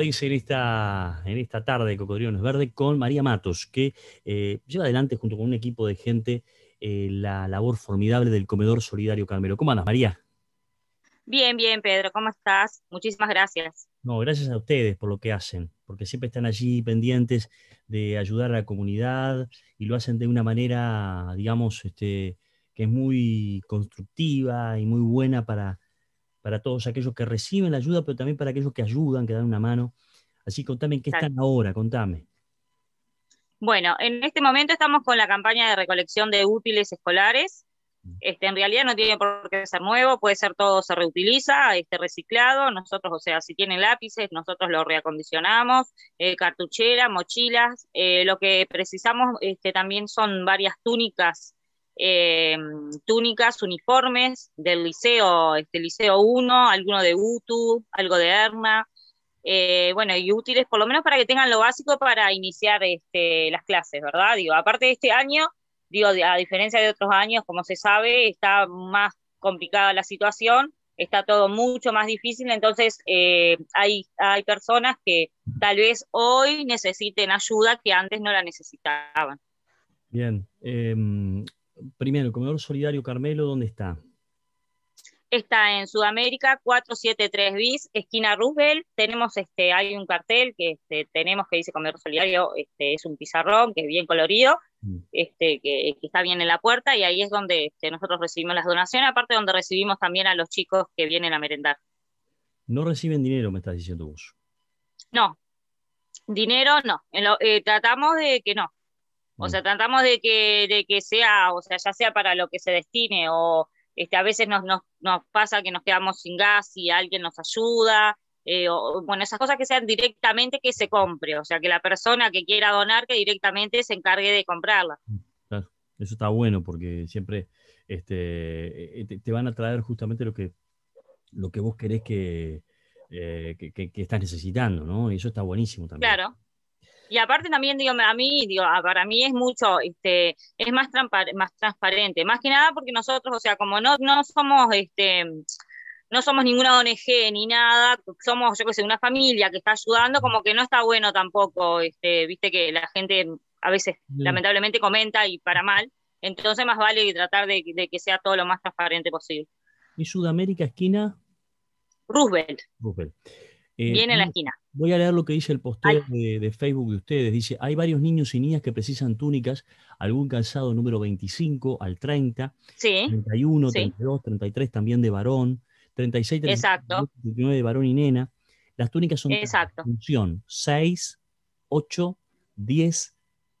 en esta, en esta tarde de Verde con María Matos, que eh, lleva adelante junto con un equipo de gente eh, la labor formidable del Comedor Solidario Carmelo. ¿Cómo andas, María? Bien, bien, Pedro, ¿cómo estás? Muchísimas gracias. No, gracias a ustedes por lo que hacen, porque siempre están allí pendientes de ayudar a la comunidad y lo hacen de una manera, digamos, este, que es muy constructiva y muy buena para, para todos aquellos que reciben la ayuda, pero también para aquellos que ayudan, que dan una mano. Así contame en qué están ahora, contame. Bueno, en este momento estamos con la campaña de recolección de útiles escolares. Mm. Este, en realidad no tiene por qué ser nuevo, puede ser todo se reutiliza, este reciclado, nosotros, o sea, si tienen lápices, nosotros lo reacondicionamos, eh, cartuchera, mochilas, eh, lo que precisamos este, también son varias túnicas eh, túnicas, uniformes del liceo, este liceo 1, alguno de UTU, algo de ERNA, eh, bueno, y útiles por lo menos para que tengan lo básico para iniciar este, las clases, ¿verdad? Digo, aparte de este año, a diferencia de otros años, como se sabe, está más complicada la situación, está todo mucho más difícil, entonces eh, hay, personas que tal vez hoy necesiten ayuda que antes no la necesitaban. Bien, em, primero, Comedor Solidario Carmelo, ¿dónde está? Está en Sudamérica 473 bis, esquina Roosevelt. Tenemos este, hay un cartel que este, tenemos que dice Comedor Solidario, este, es un pizarrón que es bien colorido, mm. este, que, está bien en la puerta, y ahí es donde este, nosotros recibimos las donaciones, aparte donde recibimos también a los chicos que vienen a merendar. No reciben dinero, me estás diciendo vos. No, dinero no. Eh, tratamos de que no. O sea, mm. tratamos de que, que sea, o sea, ya sea para lo que se destine, o este, a veces nos, pasa que nos quedamos sin gas y alguien nos ayuda, eh, o, bueno, esas cosas que sean directamente que se compre, o sea, que la persona que quiera donar, que directamente se encargue de comprarla. Mm, eso está bueno porque siempre este, eh, te, van a traer justamente lo que, lo que vos querés que, eh, que, estás necesitando, ¿no? Y eso está buenísimo también. Claro. Y aparte también, digo, a mí, digo, para mí es mucho, este, es más, más transparente, más que nada porque nosotros, o sea, como no, no somos, este, no somos ninguna ONG ni nada, somos, yo qué sé, una familia que está ayudando, como que no está bueno tampoco, este, viste que la gente a veces lamentablemente comenta y para mal, entonces más vale tratar de, de, que sea todo lo más transparente posible. ¿Y Sudamérica esquina? Roosevelt. Roosevelt. Eh, Viene la esquina. Voy a leer lo que dice el posteo de, Facebook de ustedes. Dice, hay varios niños y niñas que precisan túnicas, algún calzado número 25 al 30, 31, 32, 33 también de varón, 36, 39 de varón y nena. Las túnicas son Exacto. función 6, 8, 10,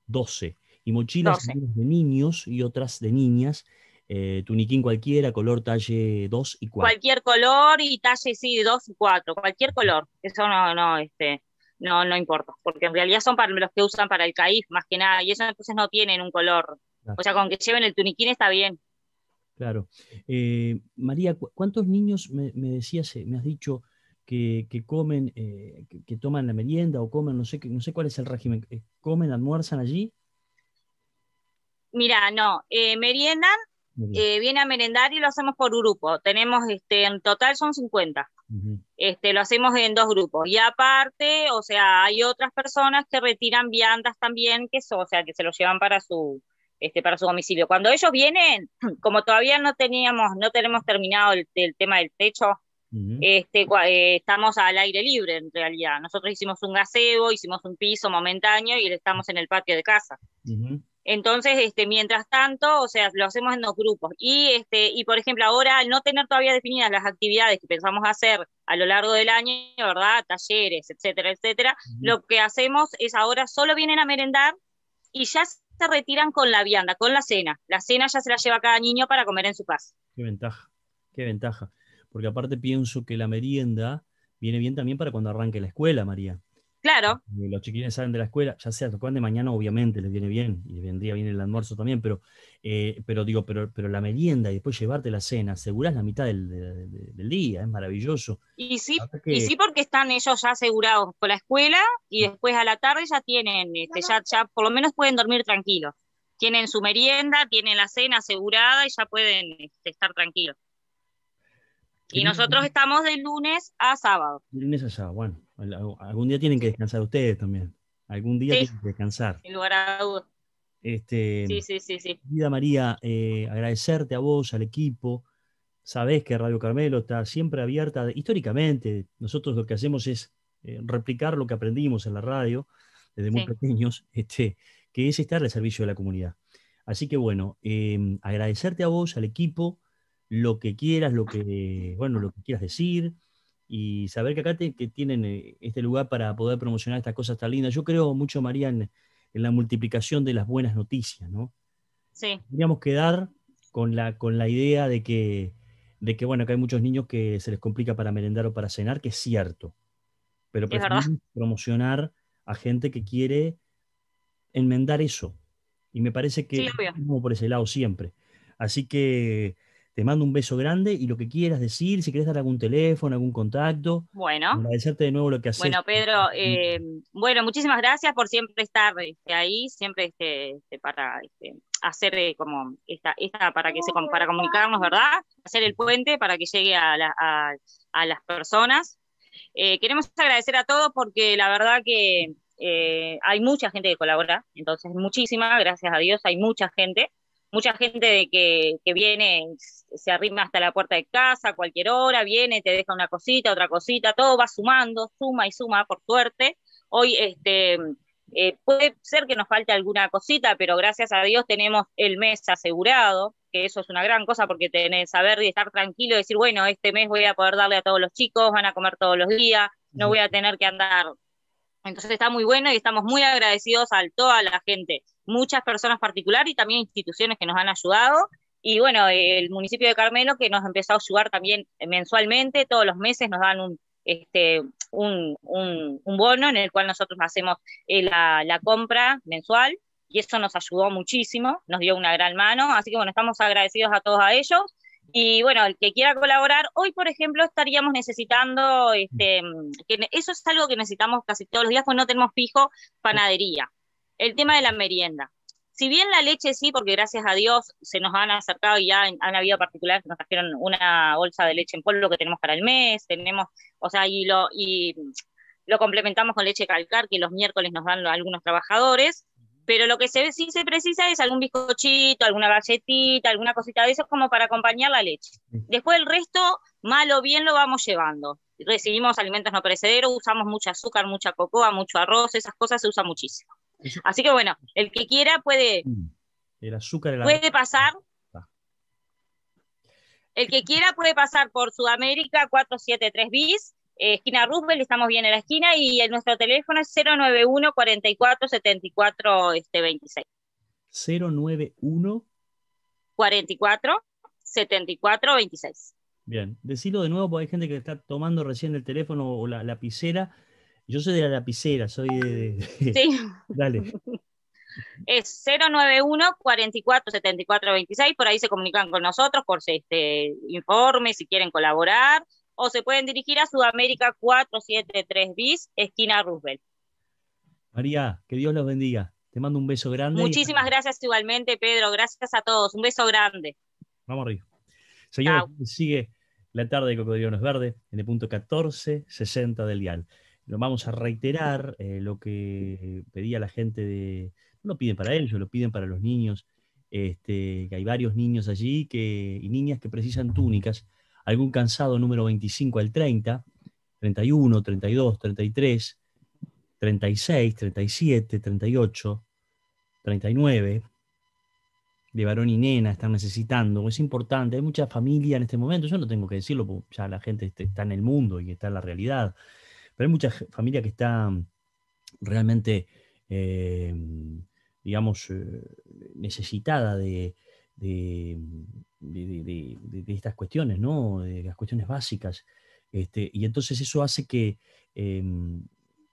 12. Y mochilas de niños y otras de niñas eh, tuniquín cualquiera, color talle 2 y 4. Cualquier color y talle, sí, 2 y 4, cualquier color. Eso no, no, este, no, no importa, porque en realidad son para los que usan para el CAIF más que nada, y eso entonces no tienen un color. O sea, con que lleven el tuniquín está bien. Claro. Eh, María, ¿cuántos niños me, decías, eh, me has dicho que, que comen, que, toman la merienda o comen, no sé, no sé cuál es el régimen, ¿comen, almuerzan allí? Mira, no, eh, meriendan eh, viene a merendar y lo hacemos por grupo. Tenemos, este, en total son 50. este, lo hacemos en dos grupos. Y aparte, o sea, hay otras personas que retiran viandas también, que o sea, que se los llevan para su, este, para su domicilio. Cuando ellos vienen, como todavía no teníamos, no tenemos terminado el, tema del techo, este, eh, estamos al aire libre en realidad. Nosotros hicimos un gazebo, hicimos un piso momentáneo y estamos en el patio de casa. Entonces, este, mientras tanto, o sea, lo hacemos en dos grupos. Y, este, y, por ejemplo, ahora al no tener todavía definidas las actividades que pensamos hacer a lo largo del año, ¿verdad? Talleres, etcétera, etcétera, lo que hacemos es ahora solo vienen a merendar y ya se retiran con la vianda, con la cena. La cena ya se la lleva cada niño para comer en su casa. Qué ventaja, qué ventaja. Porque aparte pienso que la merienda viene bien también para cuando arranque la escuela, María. Claro. Los chiquines salen de la escuela, ya sea tocan de mañana, obviamente les viene bien, y vendría bien el almuerzo también, pero, eh, pero digo, pero, pero la merienda y después llevarte la cena, asegurás la mitad del, día, es maravilloso. Y sí, y sí, porque están ellos ya asegurados con la escuela y mm. después a la tarde ya tienen, este, ya, ya por lo menos pueden dormir tranquilos. Tienen su merienda, tienen la cena asegurada y ya pueden este, estar tranquilos. Y nosotros estamos de lunes a sábado. lunes a sábado, bueno. Algún día tienen que descansar ustedes también. Algún día tienen que descansar. en lugar de este, sí, sí, sí, sí. Vida María, eh, agradecerte a vos, al equipo. Sabés que Radio Carmelo está siempre abierta. Históricamente, nosotros lo que hacemos es eh, replicar lo que aprendimos en la radio desde muy pequeños, este, que es estar al servicio de la comunidad. Así que bueno, em, agradecerte a vos, al equipo, lo que quieras, lo que, bueno, lo que quieras decir, y saber que acá que tienen eh, este lugar para poder promocionar estas cosas tan lindas. Yo creo mucho, María, en, la multiplicación de las buenas noticias, ¿no? Sí. que dar con la, con la idea de que, de que, bueno, que hay muchos niños que se les complica para merendar o para cenar, que es cierto, pero preferimos promocionar a gente que quiere enmendar eso. Y me parece que como por ese lado siempre. Así que te mando un beso grande y lo que quieras decir, si quieres dar algún teléfono, algún contacto. Bueno. Agradecerte de nuevo lo que haces. Bueno, Pedro, eh, bueno, muchísimas gracias por siempre estar este, ahí, siempre este, este, para hacer eh, como esta, para que se para comunicarnos, ¿verdad? Hacer el puente para que llegue a, las personas. Eh, queremos agradecer a todos porque la verdad que hay mucha gente que colabora, entonces muchísimas gracias a Dios, hay mucha gente mucha gente de que, que, viene, se arrima hasta la puerta de casa, cualquier hora, viene, te deja una cosita, otra cosita, todo va sumando, suma y suma, por suerte. Hoy este, eh, puede ser que nos falte alguna cosita, pero gracias a Dios tenemos el mes asegurado, que eso es una gran cosa porque tener saber y estar tranquilo decir, bueno, este mes voy a poder darle a todos los chicos, van a comer todos los días, no voy a tener que andar. Entonces está muy bueno y estamos muy agradecidos a toda la gente muchas personas particulares y también instituciones que nos han ayudado. Y bueno, el municipio de Carmelo que nos ha empezado a ayudar también mensualmente, todos los meses nos dan un, este, un, un, un bono en el cual nosotros hacemos eh, la, compra mensual y eso nos ayudó muchísimo, nos dio una gran mano, así que bueno, estamos agradecidos a todos a ellos. Y bueno, el que quiera colaborar, hoy por ejemplo estaríamos necesitando, este, que eso es algo que necesitamos casi todos los días, pues no tenemos fijo panadería el tema de la merienda. Si bien la leche sí, porque gracias a Dios se nos han acercado y ya han habido particulares que nos trajeron una bolsa de leche en polvo que tenemos para el mes, tenemos, o sea, y lo, y lo complementamos con leche calcar que los miércoles nos dan algunos trabajadores, pero lo que se ve, sí se precisa es algún bizcochito, alguna galletita, alguna cosita de eso como para acompañar la leche. Después el resto, mal o bien, lo vamos llevando. Recibimos alimentos no perecederos, usamos mucho azúcar, mucha cocoa, mucho arroz, esas cosas se usan muchísimo. Así que bueno, el que quiera puede, mm. el azúcar pasar. Ah. El que quiera puede pasar por Sudamérica 473 bis, eh, esquina Roosevelt, estamos bien en la esquina, y nuestro teléfono es 091 44 74 este, 26. 091 44 74 26. Bien, decilo de nuevo porque hay gente que está tomando recién el teléfono o la lapicera yo soy de la lapicera, soy de. Sí. Dale. Es 091 447426 por ahí se comunican con nosotros por este informe, si quieren colaborar, o se pueden dirigir a Sudamérica 473 bis, esquina Roosevelt. María, que Dios los bendiga. Te mando un beso grande. Muchísimas gracias igualmente, Pedro. Gracias a todos. Un beso grande. Vamos arriba. Señores, sigue la tarde de cocodrilo Verde en el punto 1460 del dial lo vamos a reiterar eh, lo que pedía la gente de. No lo piden para ellos, lo piden para los niños. Este, que hay varios niños allí que, y niñas que precisan túnicas. Algún cansado número 25 al 30, 31, 32, 33, 36, 37, 38, 39 de varón y nena están necesitando. Es importante, hay mucha familia en este momento, yo no tengo que decirlo, ya la gente este, está en el mundo y está en la realidad. Pero hay mucha familia que está realmente, eh, digamos, eh, necesitada de, estas cuestiones, De las cuestiones básicas. Este, y entonces eso hace que, em,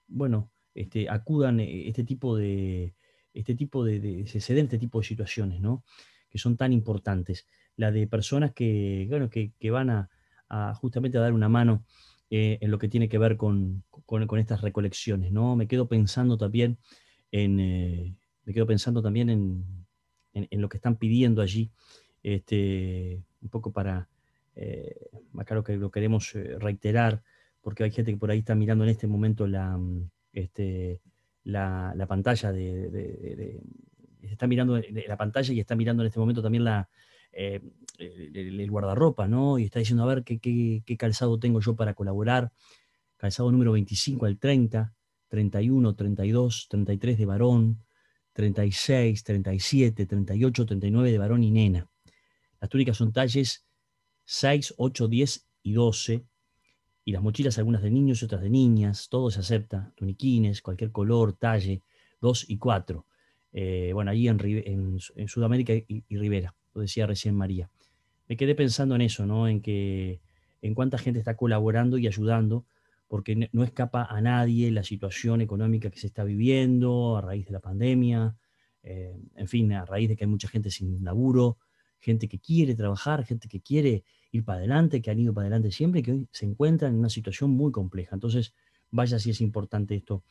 bueno, este, acudan eh, este tipo de, este tipo de, se este tipo de situaciones, ¿no? Que son tan importantes. La de personas que, bueno, que, van a, justamente a dar una mano eh, en lo que tiene que ver con, estas recolecciones. ¿no? Me quedo pensando también en, eh, me quedo pensando también en, lo que están pidiendo allí, este, un poco para, eh, claro que lo queremos reiterar, porque hay gente que por ahí está mirando en este momento la, mm, este, la, pantalla de, está mirando la pantalla y está mirando en este momento también la, eh, el, guardarropa, ¿no? Y está diciendo, a ver, ¿qué, calzado tengo yo para colaborar? Calzado número 25 al 30, 31, 32, 33 de varón, 36, 37, 38, 39 de varón y nena. Las túnicas son talles 6, 8, 10 y 12. Y las mochilas, algunas de niños y otras de niñas, todo se acepta, tuniquines, cualquier color, talle, 2 y 4. Eh, bueno, allí en, en, Sudamérica y, y Rivera lo decía recién María. Me quedé pensando en eso, ¿no? En que en cuánta gente está colaborando y ayudando, porque no escapa a nadie la situación económica que se está viviendo a raíz de la pandemia, eh, en fin, a raíz de que hay mucha gente sin laburo, gente que quiere trabajar, gente que quiere ir para adelante, que han ido para adelante siempre, que hoy se encuentran en una situación muy compleja. Entonces, vaya si es importante esto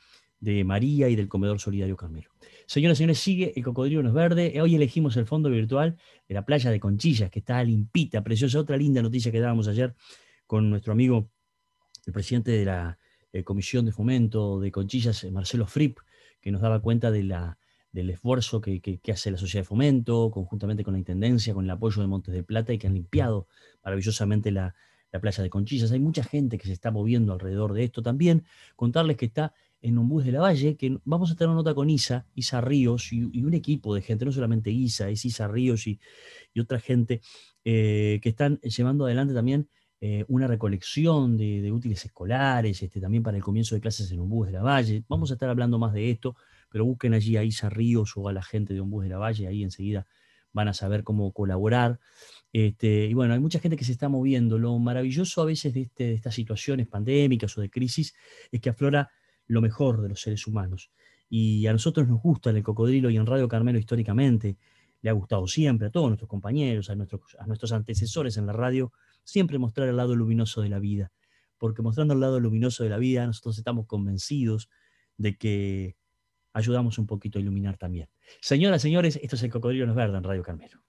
de María y del Comedor Solidario Carmelo. Señoras y señores, sigue El Cocodrilo No Verde. Hoy elegimos el fondo virtual de la playa de Conchillas, que está limpita, preciosa. Otra linda noticia que dábamos ayer con nuestro amigo, el presidente de la eh, Comisión de Fomento de Conchillas, eh, Marcelo Fripp, que nos daba cuenta de la, del esfuerzo que, hace la Sociedad de Fomento, conjuntamente con la Intendencia, con el apoyo de Montes de Plata, y que han limpiado maravillosamente la, la playa de Conchillas. Hay mucha gente que se está moviendo alrededor de esto también. Contarles que está en bus de la Valle, que vamos a tener una nota con Isa, Isa Ríos y, un equipo de gente, no solamente Isa, es Isa Ríos y, otra gente eh, que están llevando adelante también eh, una recolección de, útiles escolares, este, también para el comienzo de clases en bus de la Valle. Vamos a estar hablando más de esto, pero busquen allí a Isa Ríos o a la gente de bus de la Valle, ahí enseguida van a saber cómo colaborar. Este, y bueno, hay mucha gente que se está moviendo. Lo maravilloso a veces de, este, de estas situaciones pandémicas o de crisis es que aflora lo mejor de los seres humanos. Y a nosotros nos gusta el cocodrilo y en Radio Carmelo históricamente le ha gustado siempre a todos nuestros compañeros, a nuestros, antecesores en la radio, siempre mostrar el lado luminoso de la vida. Porque mostrando el lado luminoso de la vida, nosotros estamos convencidos de que ayudamos un poquito a iluminar también. Señoras, señores, esto es el Cocodrilo Nos Verde en Radio Carmelo.